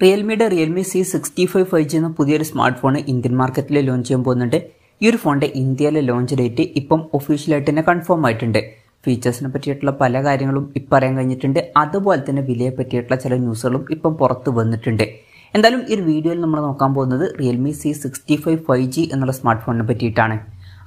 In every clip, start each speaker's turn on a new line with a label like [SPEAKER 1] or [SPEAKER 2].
[SPEAKER 1] റിയൽമിയുടെ Realme C sixty five five G എന്ന പുതിയൊരു smart phone Indian മാർക്കറ്റിൽ ലോഞ്ച് ചെയ്യാൻ പോകുന്നുണ്ട് ഈ ഒരു ഫോണിൻ്റെ ഇന്ത്യയിലെ ലോഞ്ച് ഡേറ്റ് ഇപ്പം ഒഫീഷ്യലായിട്ട് തന്നെ കൺഫേം ആയിട്ടുണ്ട് ഫീച്ചേഴ്സിനെ പറ്റിയിട്ടുള്ള പല കാര്യങ്ങളും ഇപ്പം അറിയാൻ കഴിഞ്ഞിട്ടുണ്ട് അതുപോലെ തന്നെ വിലയെ പറ്റിയിട്ടുള്ള ചില ന്യൂസുകളും ഇപ്പം പുറത്ത് വന്നിട്ടുണ്ട് എന്തായാലും ഈ ഒരു വീഡിയോയിൽ നമ്മൾ നോക്കാൻ പോകുന്നത് Realme C sixty five five G എന്നുള്ള സ്മാർട്ട് ഫോണിനെ പറ്റിയിട്ടാണ്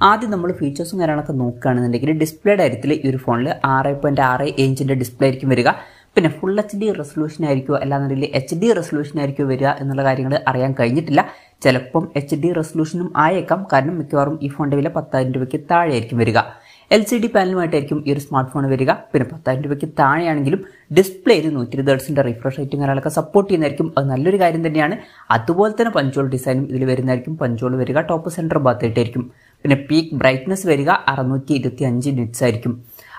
[SPEAKER 1] ആദ്യം നമ്മൾ ഫീച്ചേഴ്സും കാര്യങ്ങളൊക്കെ നോക്കുകയാണെന്നുണ്ടെങ്കിൽ ഡിസ്പ്ലേ കാര്യത്തിൽ ഈ ഒരു ഫോണിൽ ആറ് പോയിൻറ്റ് ആറ് ഇഞ്ചിൻ്റെ ഡിസ്പ്ലേ ആയിരിക്കും വരിക പിന്നെ ഫുൾ എച്ച് ഡി റെസൊല്യൂഷൻ ആയിരിക്കുമോ അല്ലാന്നുണ്ടെങ്കിൽ എച്ച് ഡി റെസൊല്യൂഷൻ ആയിരിക്കുമോ വരിക എന്നുള്ള കാര്യങ്ങൾ അറിയാൻ കഴിഞ്ഞിട്ടില്ല ചിലപ്പം എച്ച് ഡി റെസൊല്യൂഷനും ആയേക്കാം കാരണം മിക്കവാറും ഈ ഫോണിൻ്റെ വില പത്തായിരം രൂപയ്ക്ക് ആയിരിക്കും വരിക എൽ സി ഡി പാനലുമായിട്ടായിരിക്കും ഈ ഒരു സ്മാർട്ട് ഫോൺ വരിക പിന്നെ പത്തായിരം രൂപയ്ക്ക് താഴെയാണെങ്കിലും ഡിസ്പ്ലേയിൽ നൂറ്റി ഇരുപത് ഹേഴ്സിൻ്റെ റിഫ്രഷ് റേറ്റും കാര്യങ്ങളൊക്കെ സപ്പോർട്ട് ചെയ്യുന്നതായിരിക്കും അത് നല്ലൊരു കാര്യം തന്നെയാണ് അതുപോലെ തന്നെ പഞ്ചോൾ ഡിസൈനും ഇതിൽ വരുന്നതായിരിക്കും പഞ്ചോൾ വരിക ടോപ്പ് സെൻറ്റർ ഭാഗത്തായിട്ടായിരിക്കും പിന്നെ പീക്ക് ബ്രൈറ്റ്നസ് വരിക അറുന്നൂറ്റി ഇരുപത്തി അഞ്ച് നിറ്റ്സ് ആയിരിക്കും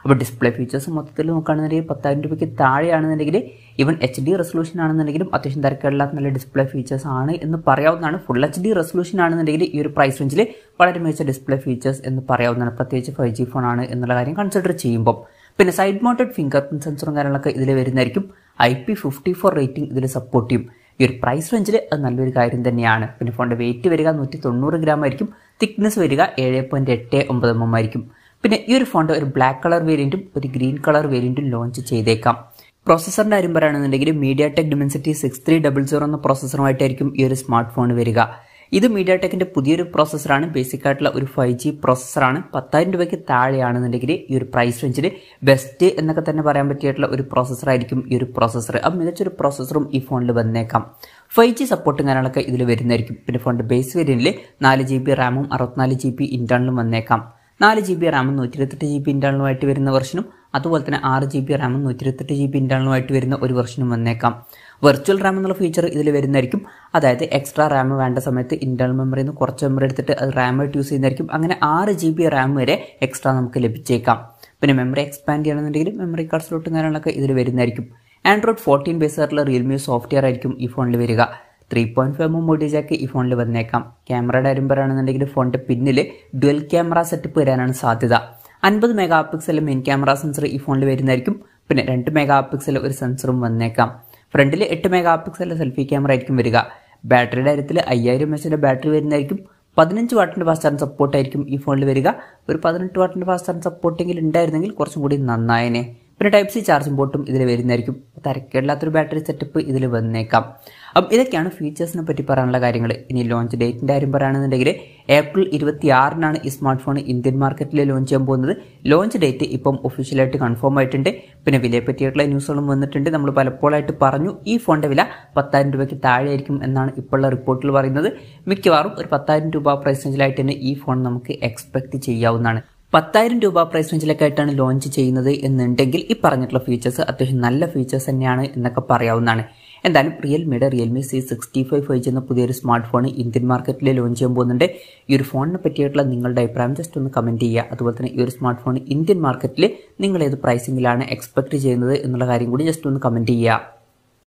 [SPEAKER 1] അപ്പോൾ ഡിസ്പ്ലേ ഫീച്ചേഴ്സ് മൊത്തത്തിൽ നോക്കുകയാണെന്നുണ്ടെങ്കിൽ പത്തായിരം രൂപയ്ക്ക് താഴെയാണെന്നുണ്ടെങ്കിൽ ഈവൻ എച്ച് ഡി റെസൊല്യൂഷൻ ആണെന്നുണ്ടെങ്കിലും അത്യാവശ്യം തിരക്കേടില്ലാത്ത നല്ല ഡിസ്പ്ലേ ഫീച്ചേഴ്സ് ആണ് എന്ന് പറയാവുന്നതാണ് ഫുൾ എച്ച് ഡി റെസൊല്യൂഷൻ ആണെന്നുണ്ടെങ്കിൽ ഈ ഒരു പ്രൈസ് റേഞ്ചിൽ വളരെ മികച്ച ഡിസ്പ്ലേ ഫീച്ചേഴ്സ് എന്ന് പറയാവുന്നതാണ് പ്രത്യേകിച്ച് ഫൈവ് ജി ഫോണാണ് എന്നുള്ള കാര്യം കൺസിഡർ ചെയ്യുമ്പോൾ പിന്നെ സൈഡ് മൗണ്ടഡ് ഫിംഗർ പ്രിൻറ്റ് സെൻസറും കാര്യങ്ങളൊക്കെ ഇതിൽ വരുന്നതായിരിക്കും I P fifty four rating ഇതിൽ സപ്പോർട്ട് ചെയ്യും ഈ ഒരു പ്രൈസ് റേഞ്ചിൽ അത് നല്ലൊരു കാര്യം തന്നെയാണ് പിന്നെ ഫോണിൻ്റെ വെയിറ്റ് വരിക നൂറ്റി തൊണ്ണൂറ് ഗ്രാം ആയിരിക്കും തിക്നെസ് വരിക ഏഴ് പോയിൻറ്റ് എട്ട് ഒമ്പത് എം എം ആയിരിക്കും പിന്നെ ഈ ഒരു ഫോണ്ട് ഒരു ബ്ലാക്ക് കളർ വേരിയൻറ്റും ഒരു ഗ്രീൻ കളർ വേരിയൻറ്റും ലോഞ്ച് ചെയ്തേക്കാം പ്രോസസ്സറിൻ്റെ കാര്യം പറയുകയാണെന്നുണ്ടെങ്കിൽ MediaTek Dimensity six three double zero എന്ന പ്രോസസ്സറുമായിട്ടായിരിക്കും ഈ ഒരു സ്മാർട്ട് ഫോൺ വരിക ഇത് മീഡിയ ടെക്കിൻ്റെ പുതിയൊരു പ്രോസസ്സറാണ് ബേസിക് ആയിട്ടുള്ള ഒരു ഫൈവ് ജി പ്രോസസ്സറാണ് പത്തായിരം രൂപയ്ക്ക് താഴെയാണെന്നുണ്ടെങ്കിൽ ഈ ഒരു പ്രൈസ് റേഞ്ചിൽ ബെസ്റ്റ് എന്നൊക്കെ തന്നെ പറയാൻ പറ്റിയിട്ടുള്ള ഒരു പ്രോസസ്സറായിരിക്കും ഈ ഒരു പ്രോസസ്സർ അപ്പം മികച്ചൊരു പ്രോസസ്സറും ഈ ഫോണിൽ വന്നേക്കാം ഫൈവ് ജി സപ്പോർട്ടും കാര്യങ്ങളൊക്കെ ഇതിൽ വരുന്നതായിരിക്കും പിന്നെ ഫോണിൻ്റെ ബേസ് വേരിയൻറ്റിൽ നാല് ജി ബി റാമും അറുപത്തിനാല് ജി ബി ഇൻറ്റേർണലും വന്നേക്കാം നാല് ജി ബി റാമും നൂറ്റി ഇരുപത്തെട്ട് ജി ബി ഇൻറ്റേണലുമായിട്ട് വരുന്ന വെർഷനും അതുപോലെ തന്നെ ആറ് ജി ബി റാമും നൂറ്റി ഇരുപത്തെട്ട് ജി ബി ഇൻറ്റേണലുമായിട്ട് വരുന്ന ഒരു വെർഷനും വന്നേക്കാം വെർച്വൽ റാം എന്നുള്ള ഫീച്ചർ ഇതിൽ വരുന്നതായിരിക്കും അതായത് എക്സ്ട്രാ റാം വേണ്ട സമയത്ത് ഇൻറ്റേണൽ മെമ്മറിയിൽ നിന്ന് കുറച്ച് മെമ്മറി എടുത്തിട്ട് അത് റാമായിട്ട് യൂസ് ചെയ്യുന്നതായിരിക്കും അങ്ങനെ ആറ് ജി ബി റാം വരെ എക്സ്ട്രാ നമുക്ക് ലഭിച്ചേക്കാം പിന്നെ മെമ്മറി എക്സ്പാൻഡ് ചെയ്യണമെന്നുണ്ടെങ്കിൽ മെമ്മറി കാർഡ് സ്ലോട്ടും കാര്യങ്ങളൊക്കെ ഇതിൽ വരുന്നതായിരിക്കും ആൻഡ്രോയിഡ് ഫോർട്ടീൻ ബേസ് ആയിട്ടുള്ള റിയൽമി സോഫ്റ്റ്വെയർ ആയിരിക്കും ഈ ഫോണിൽ വരിക ത്രീ പോയിൻറ്റ് ഫൈവ് മൊബൈൽ ഈ ഫോണിൽ വന്നേക്കാം ക്യാമറയുടെ കാര്യം പറയുകയാണെന്നുണ്ടെങ്കിൽ ഫോണിൻ്റെ പിന്നിൽ ഡുവൽ ക്യാമറ സെറ്റപ്പ് വരാനാണ് സാധ്യത അൻപത് megapixel main camera sensor ഈ ഫോണിൽ വരുന്നതായിരിക്കും പിന്നെ രണ്ട് മെഗാ പിക്സൽ ഒരു സെൻസറും വന്നേക്കാം ഫ്രണ്ടിൽ എട്ട് മെഗാ പിക്സൽ സെൽഫി ക്യാമറ ആയിരിക്കും വരിക ബാറ്ററിയുടെ കാര്യത്തിൽ അയ്യായിരം എച്ച് എച്ചിൻ്റെ ബാറ്ററി വരുന്നതായിരിക്കും പതിനഞ്ച് വാട്ടിൻ്റെ ഫാസ്റ്റ് ചാർജ് സപ്പോർട്ടായിരിക്കും ഈ ഫോണിൽ വരിക ഒരു പതിനെട്ട് വാട്ടിൻ്റെ ഫാസ്റ്റ് ചാർജ് സപ്പോർട്ടെങ്കിൽ ഉണ്ടായിരുന്നെങ്കിൽ കുറച്ചും കൂടി നന്നായനെ പിന്നെ ടൈപ്പ് സി ചാർജിംഗ് പോർട്ടും ഇതിൽ വരുന്നതായിരിക്കും തിരക്കേടില്ലാത്തൊരു ബാറ്ററി സെറ്റപ്പ് ഇതിൽ വന്നേക്കാം അപ്പം ഇതൊക്കെയാണ് ഫീച്ചേഴ്സിനെ പറ്റി പറയാനുള്ള കാര്യങ്ങൾ ഇനി ലോഞ്ച് ഡേറ്റിൻ്റെ കാര്യം പറയുകയാണെന്നുണ്ടെങ്കിൽ ഏപ്രിൽ ഇരുപത്തി ആറിനാണ് ഈ സ്മാർട്ട് ഫോൺ ഇന്ത്യൻ മാർക്കറ്റിൽ ലോഞ്ച് ചെയ്യാൻ പോകുന്നത് ലോഞ്ച് ഡേറ്റ് ഇപ്പം ഒഫീഷ്യലായിട്ട് കൺഫേം ആയിട്ടുണ്ട് പിന്നെ വിലയെ പറ്റിയിട്ടുള്ള ന്യൂസുകളും വന്നിട്ടുണ്ട് നമ്മൾ പലപ്പോഴായിട്ട് പറഞ്ഞു ഈ ഫോണിൻ്റെ വില പത്തായിരം രൂപയ്ക്ക് താഴെ ആയിരിക്കും എന്നാണ് ഇപ്പോഴുള്ള റിപ്പോർട്ടിൽ പറയുന്നത് മിക്കവാറും ഒരു പത്തായിരം രൂപ പ്രൈസ് റേഞ്ചിലായിട്ട് തന്നെ ഈ ഫോൺ നമുക്ക് എക്സ്പെക്ട് ചെയ്യാവുന്നതാണ് പത്തായിരം രൂപ പ്രൈസ് റേഞ്ചിലൊക്കെയായിട്ടാണ് ലോഞ്ച് ചെയ്യുന്നത് എന്നുണ്ടെങ്കിൽ ഈ പറഞ്ഞിട്ടുള്ള ഫീച്ചേഴ്സ് അത്യാവശ്യം നല്ല ഫീച്ചേഴ്സ് തന്നെയാണ് എന്നൊക്കെ പറയാവുന്നതാണ് എന്തായാലും റിയൽമിയുടെ Realme C sixty five five എന്ന പുതിയൊരു സ്മാർട്ട് ഫോൺ ഇന്ത്യൻ മാർക്കറ്റിൽ ലോഞ്ച് ചെയ്യാൻ പോകുന്നുണ്ട് ഈ ഒരു ഫോണിനെ പറ്റിയിട്ടുള്ള നിങ്ങളുടെ അഭിപ്രായം ജസ്റ്റ് ഒന്ന് കമൻറ്റ് ചെയ്യുക അതുപോലെ തന്നെ ഈ ഒരു സ്മാർട്ട് ഫോൺ ഇന്ത്യൻ മാർക്കറ്റിൽ നിങ്ങൾ ഏത് പ്രൈസിങ്ങിലാണ് എക്സ്പെക്ട് ചെയ്യുന്നത് എന്നുള്ള കാര്യം കൂടി ജസ്റ്റ് ഒന്ന് കമൻറ്റ് ചെയ്യുക